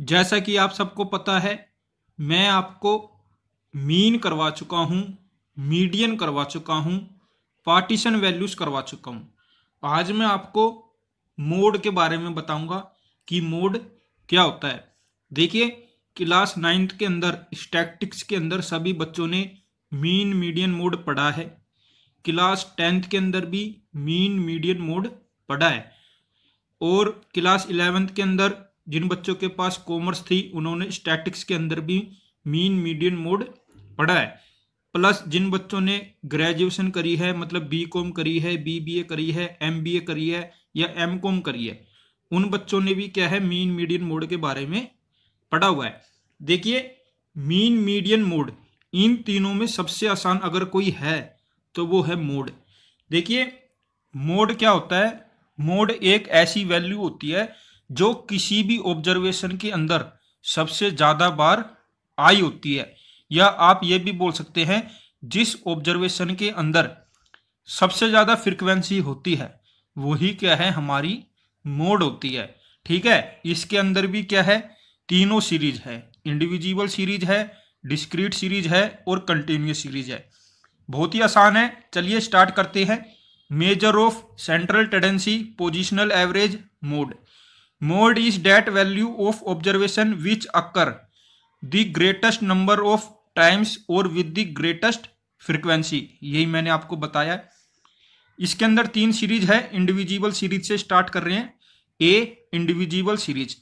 जैसा कि आप सबको पता है मैं आपको मीन करवा चुका हूँ मीडियन करवा चुका हूँ पार्टीशन वैल्यूज करवा चुका हूँ आज मैं आपको मोड के बारे में बताऊंगा कि मोड क्या होता है देखिए क्लास नाइन्थ के अंदर स्टैटिक्स के अंदर सभी बच्चों ने मीन मीडियन मोड पढ़ा है क्लास टेंथ के अंदर भी मीन मीडियन मोड पढ़ा है और क्लास इलेवेंथ के अंदर जिन बच्चों के पास कॉमर्स थी उन्होंने स्टैटिक्स के अंदर भी मीन मीडियन मोड पढ़ा है प्लस जिन बच्चों ने ग्रेजुएशन करी है मतलब बी कॉम करी है बी बी ए करी है एम बी ए करी है या एम कॉम करी है उन बच्चों ने भी क्या है मीन मीडियन मोड के बारे में पढ़ा हुआ है देखिए मीन मीडियन मोड इन तीनों में सबसे आसान अगर कोई है तो वो है मोड देखिए मोड क्या होता है मोड एक ऐसी वैल्यू होती है जो किसी भी ऑब्जर्वेशन के अंदर सबसे ज़्यादा बार आई होती है या आप ये भी बोल सकते हैं जिस ऑब्जर्वेशन के अंदर सबसे ज़्यादा फ्रिक्वेंसी होती है वही क्या है हमारी मोड होती है ठीक है इसके अंदर भी क्या है तीनों सीरीज है इंडिविजुअल सीरीज है डिस्क्रीट सीरीज है और कंटिन्यूस सीरीज है बहुत ही आसान है चलिए स्टार्ट करते हैं measure of central tendency positional average mode mode is that value of observation which occur the greatest number of times और with the greatest frequency यही मैंने आपको बताया इसके अंदर तीन सीरीज है इंडिविजुअल सीरीज से स्टार्ट कर रहे हैं a individual series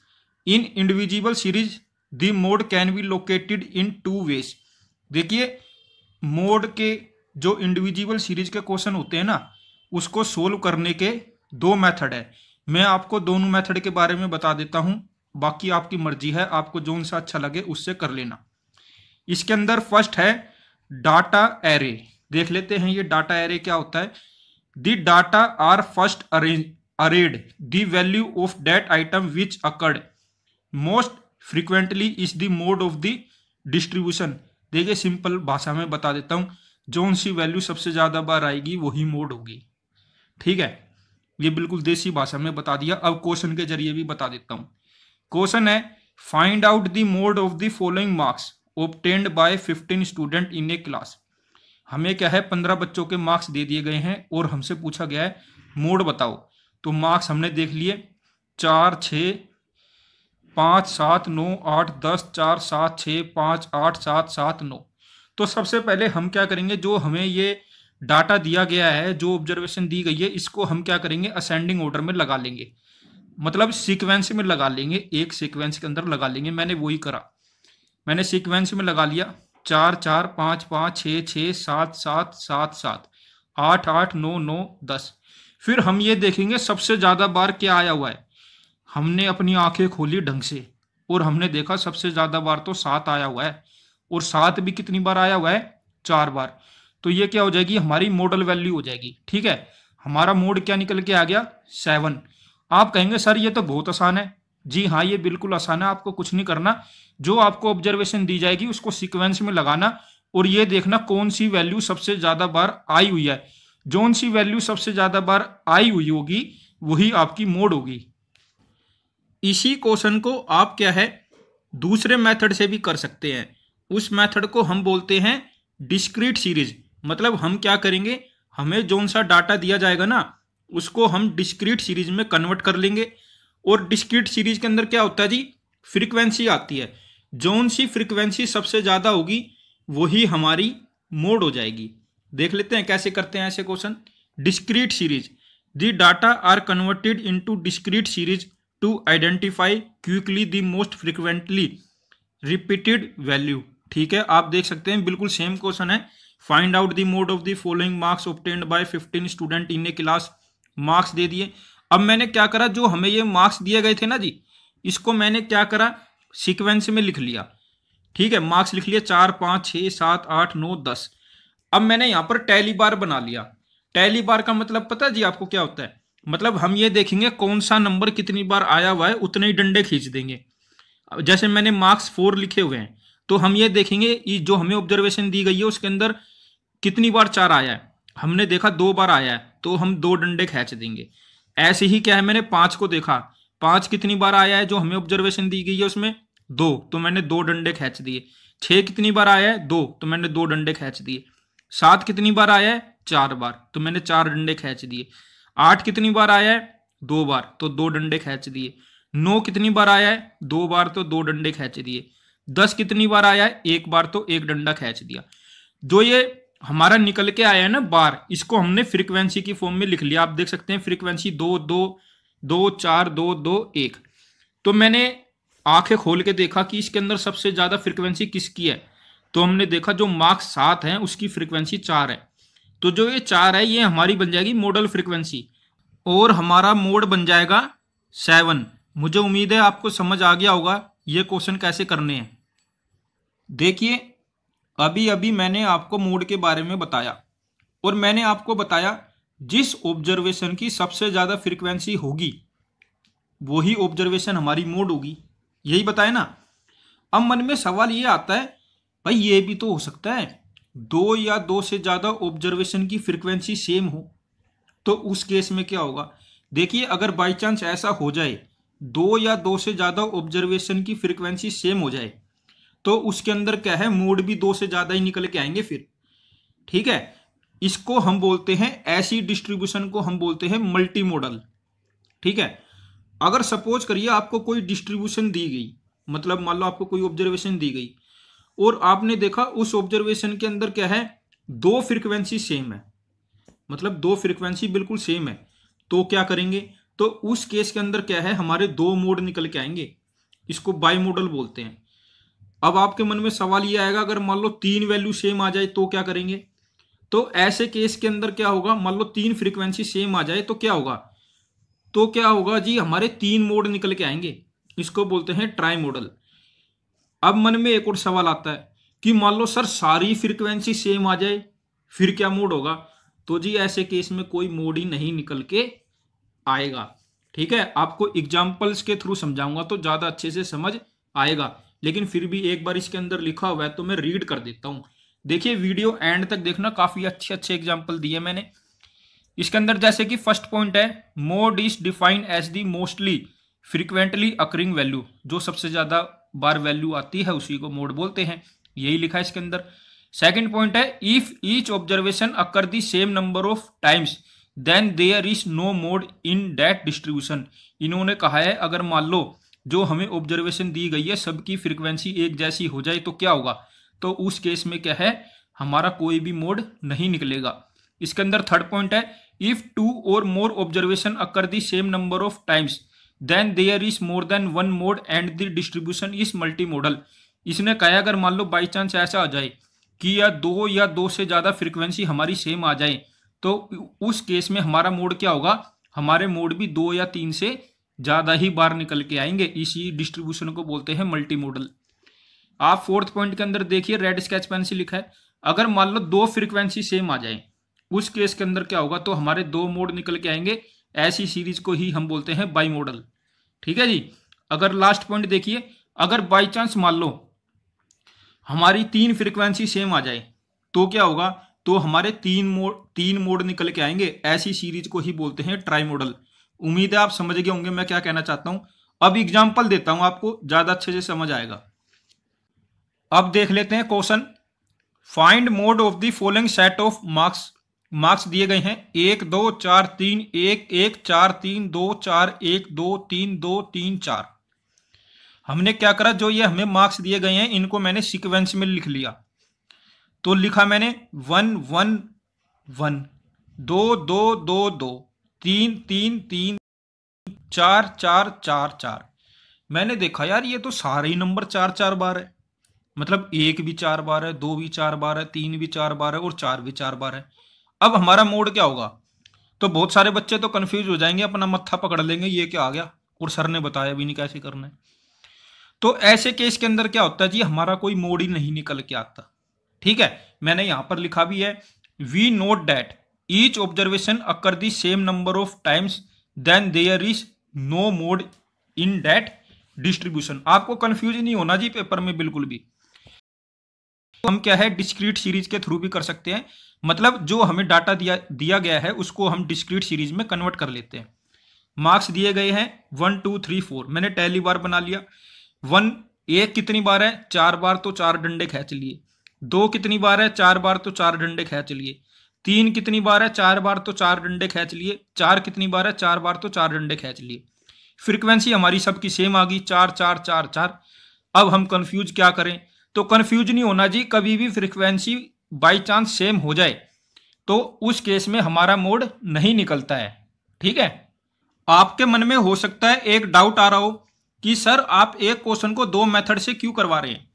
in individual series the mode can be located in two ways देखिए मोड के जो इंडिविजुअल सीरीज के क्वेश्चन होते हैं ना उसको सोल्व करने के दो मेथड है मैं आपको दोनों मेथड के बारे में बता देता हूँ बाकी आपकी मर्जी है आपको जो सा अच्छा लगे उससे कर लेना इसके अंदर फर्स्ट है डाटा एरे देख लेते हैं ये डाटा एरे क्या होता है the data are first arrayed the value of that item which occurred most frequently is the mode of the distribution देखिए सिंपल भाषा में बता देता हूँ जो सी वैल्यू सबसे ज़्यादा बार आएगी वही मोड होगी ठीक है ये बिल्कुल देसी भाषा में बता दिया अब क्वेश्चन के जरिए भी बता देता हूं क्वेश्चन है find out the mode of the following marks obtained by 15 student in a class हमें क्या है पंद्रह बच्चों के मार्क्स दे दिए गए हैं और हमसे पूछा गया है मोड बताओ तो मार्क्स हमने देख लिए चार छ पाँच सात नौ आठ दस चार सात छः पाँच आठ सात सात नौ तो सबसे पहले हम क्या करेंगे जो हमें ये डाटा दिया गया है जो ऑब्जर्वेशन दी गई है इसको हम क्या करेंगे असेंडिंग ऑर्डर में लगा लेंगे मतलब सीक्वेंस में लगा लेंगे एक सीक्वेंस के अंदर लगा लेंगे मैंने वही करा मैंने सीक्वेंस में लगा लिया चार चार पाँच पाँच छः छः सात सात सात सात आठ आठ नौ नौ दस फिर हम ये देखेंगे सबसे ज़्यादा बार क्या आया हुआ है हमने अपनी आंखें खोली ढंग से और हमने देखा सबसे ज़्यादा बार तो सात आया हुआ है और सात भी कितनी बार आया हुआ है चार बार तो ये क्या हो जाएगी हमारी मॉडल वैल्यू हो जाएगी ठीक है हमारा मोड क्या निकल के आ गया सेवन आप कहेंगे सर ये तो बहुत आसान है जी हाँ ये बिल्कुल आसान है आपको कुछ नहीं करना जो आपको ऑब्जर्वेशन दी जाएगी उसको सिक्वेंस में लगाना और ये देखना कौन सी वैल्यू सबसे ज़्यादा बार आई हुई है जौन सी वैल्यू सबसे ज़्यादा बार आई हुई होगी वही आपकी मोड होगी इसी क्वेश्चन को आप क्या है दूसरे मेथड से भी कर सकते हैं उस मेथड को हम बोलते हैं डिस्क्रीट सीरीज मतलब हम क्या करेंगे हमें जो सा डाटा दिया जाएगा ना उसको हम डिस्क्रीट सीरीज में कन्वर्ट कर लेंगे और डिस्क्रीट सीरीज के अंदर क्या होता है जी फ्रीक्वेंसी आती है जौन सी फ्रीक्वेंसी सबसे ज़्यादा होगी वही हमारी मोड हो जाएगी देख लेते हैं कैसे करते हैं ऐसे question discrete series the data are converted into discrete series to identify quickly the most frequently repeated value ठीक है आप देख सकते हैं बिल्कुल सेम क्वेश्चन है find out the mode of the following marks obtained by 15 student in a class marks दे दिए अब मैंने क्या करा जो हमें ये मार्क्स दिए गए थे ना जी इसको मैंने क्या करा सीक्वेंस में लिख लिया ठीक है मार्क्स लिख लिया चार पाँच छः सात आठ नौ दस अब मैंने यहाँ पर टैली बार बना लिया टैली बार का मतलब पता है जी आपको क्या होता है मतलब हम ये देखेंगे कौन सा नंबर कितनी बार आया हुआ है उतने ही डंडे खींच देंगे जैसे मैंने मार्क्स फोर लिखे हुए हैं तो हम ये देखेंगे जो हमें ऑब्जर्वेशन दी गई है उसके अंदर कितनी बार चार आया है हमने देखा दो बार आया है तो हम दो डंडे खेच देंगे ऐसे ही क्या है मैंने पांच को देखा पांच कितनी बार आया है जो हमें ऑब्जर्वेशन दी गई है उसमें दो तो मैंने दो डंडे खेच दिए छह कितनी बार आया है दो तो मैंने दो डंडे खेच दिए सात कितनी बार आया है चार बार तो मैंने चार डंडे खेच दिए आठ कितनी बार आया है दो बार तो दो डंडे खेच दिए नौ कितनी बार आया है दो बार तो दो डंडे खेच दिए दस कितनी बार आया है एक बार तो एक डंडा खेच दिया जो ये हमारा निकल के आया है ना बार इसको हमने फ्रीक्वेंसी की फॉर्म में लिख लिया आप देख सकते हैं फ्रीक्वेंसी दो दो दो चार दो दो एक तो मैंने आंखें खोल के देखा कि इसके अंदर सबसे ज़्यादा फ्रीक्वेंसी किसकी है तो हमने देखा जो मार्क्स सात है उसकी फ्रीक्वेंसी चार है तो जो ये चार है ये हमारी बन जाएगी मॉडल फ्रीक्वेंसी और हमारा मोड बन जाएगा सेवन मुझे उम्मीद है आपको समझ आ गया होगा ये क्वेश्चन कैसे करने हैं देखिए अभी अभी मैंने आपको मूड के बारे में बताया और मैंने आपको बताया जिस ऑब्जर्वेशन की सबसे ज़्यादा फ्रिक्वेंसी होगी वही ऑब्जर्वेशन हमारी मूड होगी यही बताए ना अब मन में सवाल ये आता है भाई ये भी तो हो सकता है दो या दो से ज़्यादा ऑब्जर्वेशन की फ्रिक्वेंसी सेम हो तो उस केस में क्या होगा देखिए अगर बाई चांस ऐसा हो जाए दो या दो से ज़्यादा ऑब्जर्वेशन की फ्रिक्वेंसी सेम हो जाए तो उसके अंदर क्या है मोड भी दो से ज्यादा ही निकल के आएंगे फिर ठीक है इसको हम बोलते हैं ऐसी डिस्ट्रीब्यूशन को हम बोलते हैं मल्टी मॉडल ठीक है अगर सपोज करिए आपको कोई डिस्ट्रीब्यूशन दी गई मतलब मान लो आपको कोई ऑब्जर्वेशन दी गई और आपने देखा उस ऑब्जर्वेशन के अंदर क्या है दो फ्रिक्वेंसी सेम है मतलब दो फ्रिक्वेंसी बिल्कुल सेम है तो क्या करेंगे तो उस केस के अंदर क्या है हमारे दो मोड निकल के आएंगे इसको बाई मॉडल बोलते हैं अब आपके मन में सवाल ये आएगा अगर मान लो तीन वैल्यू सेम आ जाए तो क्या करेंगे तो ऐसे केस के अंदर क्या होगा मान लो तीन फ्रीक्वेंसी सेम आ जाए तो क्या होगा तो क्या होगा जी हमारे तीन मोड निकल के आएंगे इसको बोलते हैं ट्राई मॉडल अब मन में एक और सवाल आता है कि मान लो सर सारी फ्रीक्वेंसी सेम आ जाए फिर क्या मोड होगा तो जी ऐसे केस में कोई मोड ही नहीं निकल के आएगा ठीक है आपको एग्जाम्पल्स के थ्रू समझाऊंगा तो ज़्यादा अच्छे से समझ आएगा लेकिन फिर भी एक बार इसके अंदर लिखा हुआ है तो मैं रीड कर देता हूँ देखिए वीडियो एंड तक देखना काफ़ी अच्छे अच्छे एग्जाम्पल दिए मैंने इसके अंदर जैसे कि फर्स्ट पॉइंट है mode is defined as the mostly frequently occurring value जो सबसे ज़्यादा बार वैल्यू आती है उसी को मोड बोलते हैं यही लिखा है इसके अंदर सेकेंड पॉइंट है if each observation occur the same number of times then there is no mode in that distribution इन्होंने कहा है अगर मान लो जो हमें ऑब्जर्वेशन दी गई है सबकी फ्रिक्वेंसी एक जैसी हो जाए तो क्या होगा तो उस केस में क्या है हमारा कोई भी मोड नहीं निकलेगा इसके अंदर थर्ड पॉइंट है इफ टू और more observation occur the same number of times then there is more than one mode and the distribution is multimodal इसने कहा अगर मान लो बाई चांस ऐसा आ जाए कि या दो या दो से ज़्यादा फ्रिक्वेंसी हमारी सेम आ जाए तो उस केस में हमारा मोड क्या होगा हमारे मोड भी दो या तीन से ज़्यादा ही बार निकल के आएंगे इसी डिस्ट्रीब्यूशन को बोलते हैं मल्टी मॉडल आप फोर्थ पॉइंट के अंदर देखिए रेड स्केच पेन से लिखा है अगर मान लो दो फ्रीक्वेंसी सेम आ जाए उस केस के अंदर क्या होगा तो हमारे दो मोड निकल के आएंगे ऐसी सीरीज को ही हम बोलते हैं बाई मॉडल ठीक है जी अगर लास्ट पॉइंट देखिए अगर बाई चांस मान लो हमारी तीन फ्रीक्वेंसी सेम आ जाए तो क्या होगा तो हमारे तीन मोड तीन मोड निकल के आएंगे ऐसी सीरीज को ही बोलते हैं ट्राई मॉडल उम्मीद है आप समझ गए होंगे मैं क्या कहना चाहता हूं अब एग्जाम्पल देता हूं आपको ज्यादा अच्छे से समझ आएगा अब देख लेते हैं question find mode of the following set of marks marks दिए गए हैं एक दो चार तीन एक एक चार तीन दो चार एक दो तीन दो तीन चार हमने क्या करा जो ये हमें मार्क्स दिए गए हैं इनको मैंने सीक्वेंस में लिख लिया तो लिखा मैंने वन वन वन दो दो दो दो तीन तीन तीन चार चार चार चार मैंने देखा यार ये तो सारे ही नंबर चार चार बार है मतलब एक भी चार बार है दो भी चार बार है तीन भी चार बार है और चार भी चार बार है अब हमारा मोड क्या होगा तो बहुत सारे बच्चे तो कंफ्यूज हो जाएंगे अपना मत्था पकड़ लेंगे ये क्या आ गया और सर ने बताया भी नहीं कैसे करना है तो ऐसे केस के अंदर क्या होता है जी हमारा कोई मोड ही नहीं निकल के आता ठीक है मैंने यहां पर लिखा भी है we note that each observation occur the same number of times then there is no mode in that distribution आपको कंफ्यूज नहीं होना जी पेपर में बिल्कुल भी हम क्या है डिस्क्रीट सीरीज के थ्रू भी कर सकते हैं मतलब जो हमें डाटा दिया दिया गया है उसको हम डिस्क्रीट सीरीज में कन्वर्ट कर लेते हैं मार्क्स दिए गए हैं वन टू थ्री फोर मैंने टैली बार बना लिया वन एक कितनी बार है चार बार तो चार डंडे खेच लिए दो कितनी बार है चार बार तो चार डंडे खेच लिए तीन कितनी बार है चार बार तो चार डंडे खेच लिए चार कितनी बार है चार बार तो चार डंडे खेच लिए फ्रिक्वेंसी हमारी सबकी सेम आ गई चार चार चार चार अब हम कंफ्यूज क्या करें तो कंफ्यूज नहीं होना जी कभी भी फ्रिक्वेंसी बाई चांस सेम हो जाए तो उस केस में हमारा मोड नहीं निकलता है ठीक है आपके मन में हो सकता है एक डाउट आ रहा हो कि सर आप एक क्वेश्चन को दो मेथड से क्यों करवा रहे हैं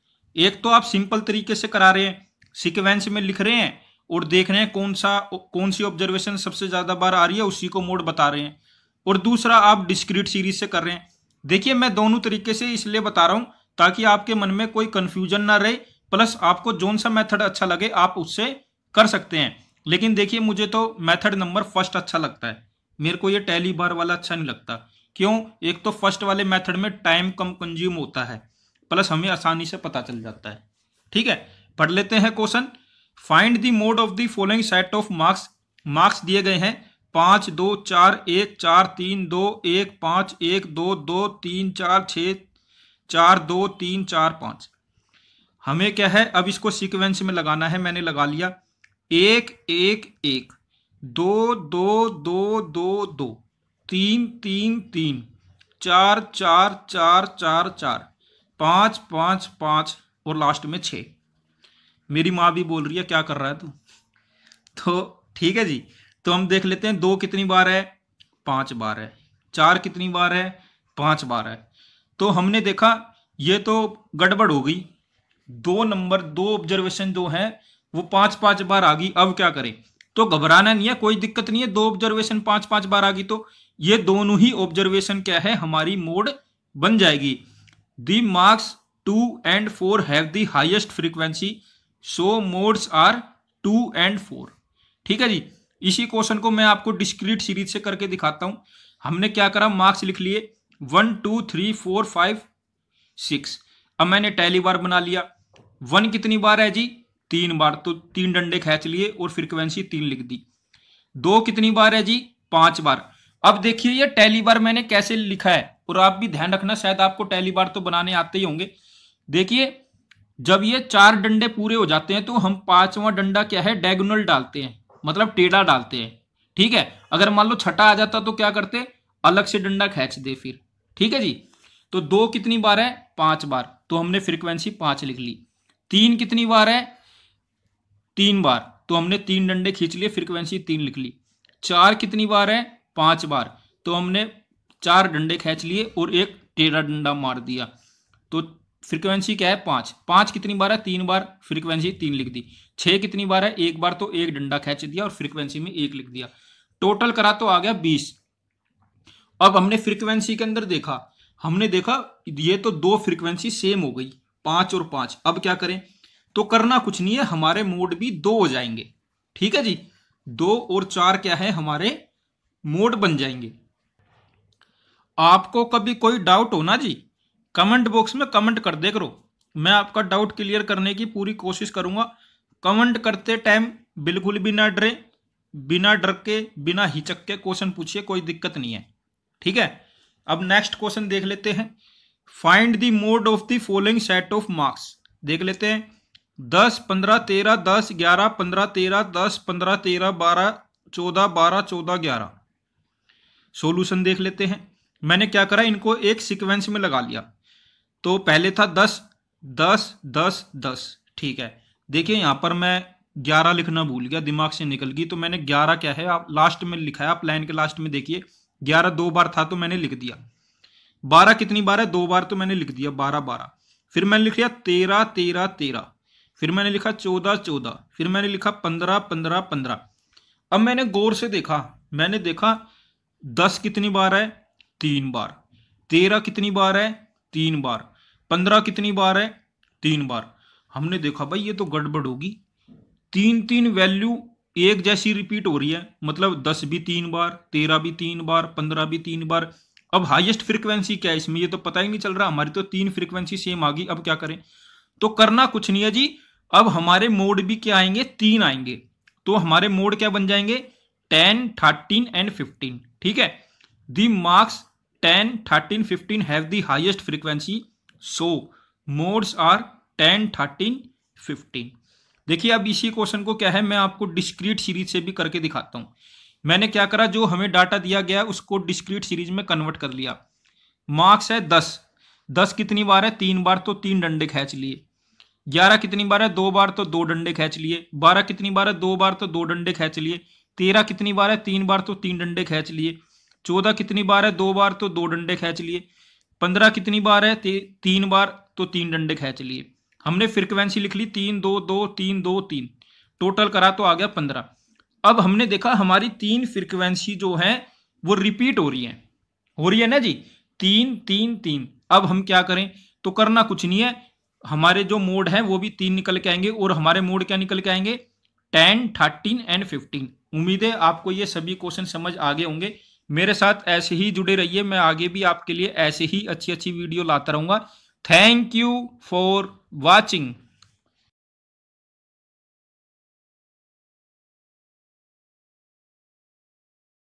एक तो आप सिंपल तरीके से करा रहे हैं सिक्वेंस में लिख रहे हैं और देख रहे हैं कौन सा कौन सी ऑब्जर्वेशन सबसे ज़्यादा बार आ रही है उसी को मोड बता रहे हैं और दूसरा आप डिस्क्रीट सीरीज से कर रहे हैं देखिए मैं दोनों तरीके से इसलिए बता रहा हूं ताकि आपके मन में कोई कंफ्यूजन ना रहे प्लस आपको जोन सा मेथड अच्छा लगे आप उससे कर सकते हैं लेकिन देखिए मुझे तो मेथड नंबर फर्स्ट अच्छा लगता है मेरे को ये टैली बार वाला अच्छा नहीं लगता क्यों एक तो फर्स्ट वाले मेथड में टाइम कम कंज्यूम होता है प्लस हमें आसानी से पता चल जाता है ठीक है पढ़ लेते हैं question find the mode of the following set of marks marks दिए गए हैं पाँच दो चार एक चार तीन दो एक पाँच एक दो दो तीन चार छ चार दो तीन चार पाँच हमें क्या है अब इसको सीक्वेंस में लगाना है मैंने लगा लिया एक एक एक दो दो दो दो दो तीन तीन तीन चार चार चार चार चार पाँच पाँच पाँच और लास्ट में छः मेरी माँ भी बोल रही है क्या कर रहा है तू तो ठीक है जी तो हम देख लेते हैं दो कितनी बार है पांच बार है चार कितनी बार है पांच बार है तो हमने देखा ये तो गड़बड़ हो गई दो नंबर दो ऑब्जर्वेशन जो है वो पांच पांच बार आ गई अब क्या करें तो घबराना नहीं है कोई दिक्कत नहीं है दो ऑब्जर्वेशन पांच पांच बार आ गई तो ये दोनों ही ऑब्जर्वेशन क्या है हमारी मोड बन जाएगी the marks two and four have the highest frequency so modes are two and four ठीक है जी इसी क्वेश्चन को मैं आपको डिस्क्रीट सीरीज से करके दिखाता हूं हमने क्या करा मार्क्स लिख लिए one two three four five six अब मैंने टैली बार बना लिया वन कितनी बार है जी तीन बार तो तीन डंडे खेच लिए और फ्रिक्वेंसी तीन लिख दी दो कितनी बार है जी पांच बार अब देखिए ये टैली बार मैंने कैसे लिखा है और आप भी ध्यान रखना शायद आपको टैली बार तो बनाने आते ही होंगे देखिए जब ये चार डंडे पूरे हो जाते हैं तो हम पांचवा डंडा क्या है डायगोनल डालते हैं मतलब टेढ़ा डालते हैं ठीक है अगर मान लो छठा आ जाता तो क्या करते अलग से डंडा खेच दे फिर ठीक है जी तो दो कितनी बार है पांच बार तो हमने फ्रिक्वेंसी पांच लिख ली तीन कितनी बार है तीन बार तो हमने तीन डंडे खींच लिए फ्रिक्वेंसी तीन लिख ली चार कितनी बार है पांच बार तो हमने चार डंडे खींच लिए और एक टेढ़ा डंडा मार दिया तो फ्रीक्वेंसी क्या है पांच पांच कितनी बार है तीन बार फ्रीक्वेंसी तीन लिख दी छह कितनी बार है एक बार तो एक डंडा खेच दिया और फ्रीक्वेंसी में एक लिख दिया टोटल करा तो आ गया बीस अब हमने फ्रीक्वेंसी के अंदर देखा हमने देखा ये तो दो फ्रीक्वेंसी सेम हो गई पांच और पांच अब क्या करें तो करना कुछ नहीं है हमारे मोड भी दो हो जाएंगे ठीक है जी दो और चार क्या है हमारे मोड बन जाएंगे आपको कभी कोई डाउट हो ना जी कमेंट बॉक्स में कमेंट कर दे करो मैं आपका डाउट क्लियर करने की पूरी कोशिश करूंगा कमेंट करते टाइम बिल्कुल भी ना डरे बिना डर के बिना हिचक के क्वेश्चन पूछिए कोई दिक्कत नहीं है ठीक है अब नेक्स्ट क्वेश्चन देख लेते हैं find the mode of the following set of marks देख लेते हैं दस पंद्रह तेरह दस ग्यारह पंद्रह तेरह दस पंद्रह तेरह बारह चौदह बारह चौदह ग्यारह सोल्यूशन देख लेते हैं मैंने क्या करा इनको एक सिक्वेंस में लगा लिया तो पहले था दस दस दस दस ठीक है देखिए यहाँ पर मैं ग्यारह लिखना भूल गया दिमाग से निकल गई तो मैंने ग्यारह क्या है आप लास्ट में लिखा है आप लाइन के लास्ट में देखिए ग्यारह दो बार था तो मैंने लिख दिया बारह कितनी बार है दो बार तो मैंने लिख दिया बारह बारह फिर मैंने लिख लिया तेरह तेरह तेरह फिर मैंने लिखा चौदह चौदह फिर मैंने लिखा पंद्रह पंद्रह पंद्रह अब मैंने गौर से देखा मैंने देखा दस कितनी बार है तीन बार तेरह कितनी बार है तीन बार पंद्रह कितनी बार है तीन बार हमने देखा भाई ये तो गड़बड़ होगी तीन तीन वैल्यू एक जैसी रिपीट हो रही है मतलब दस भी तीन बार तेरह भी तीन बार पंद्रह भी तीन बार अब हाईएस्ट फ्रीक्वेंसी क्या है इसमें ये तो पता ही नहीं चल रहा हमारी तो तीन फ्रीक्वेंसी सेम आ गई अब क्या करें तो करना कुछ नहीं है जी अब हमारे मोड भी क्या आएंगे तीन आएंगे तो हमारे मोड क्या बन जाएंगे टेन थर्टीन एंड फिफ्टीन ठीक है the marks 10, 13, 15 have the highest frequency. So modes are ten thirteen fifteen देखिए अब इसी क्वेश्चन को क्या है मैं आपको डिस्क्रीट सीरीज से भी करके दिखाता हूँ मैंने क्या करा जो हमें डाटा दिया गया उसको डिस्क्रीट सीरीज में कन्वर्ट कर लिया मार्क्स है दस दस कितनी बार है तीन बार तो तीन डंडे खेच लिए ग्यारह कितनी बार है दो बार तो दो डंडे खेच लिए बारह कितनी बार है दो बार तो दो डंडे खेच लिए तेरह कितनी बार है तीन बार तो तीन डंडे खेच लिए चौदह कितनी बार है दो बार तो दो डंडे खेच लिए पंद्रह कितनी बार है तीन बार तो तीन डंडे खेच लिए हमने फ्रिक्वेंसी लिख ली तीन दो दो तीन दो तीन टोटल करा तो आ गया पंद्रह अब हमने देखा हमारी तीन फ्रिक्वेंसी जो है वो रिपीट हो रही है हो रही है ना जी तीन तीन तीन अब हम क्या करें तो करना कुछ नहीं है हमारे जो मोड है वो भी तीन निकल के आएंगे और हमारे मोड क्या निकल के आएंगे टेन थर्टीन एंड फिफ्टीन उम्मीद है आपको ये सभी क्वेश्चन समझ आगे होंगे मेरे साथ ऐसे ही जुड़े रहिए मैं आगे भी आपके लिए ऐसे ही अच्छी अच्छी वीडियो लाता रहूंगा थैंक यू फॉर वॉचिंग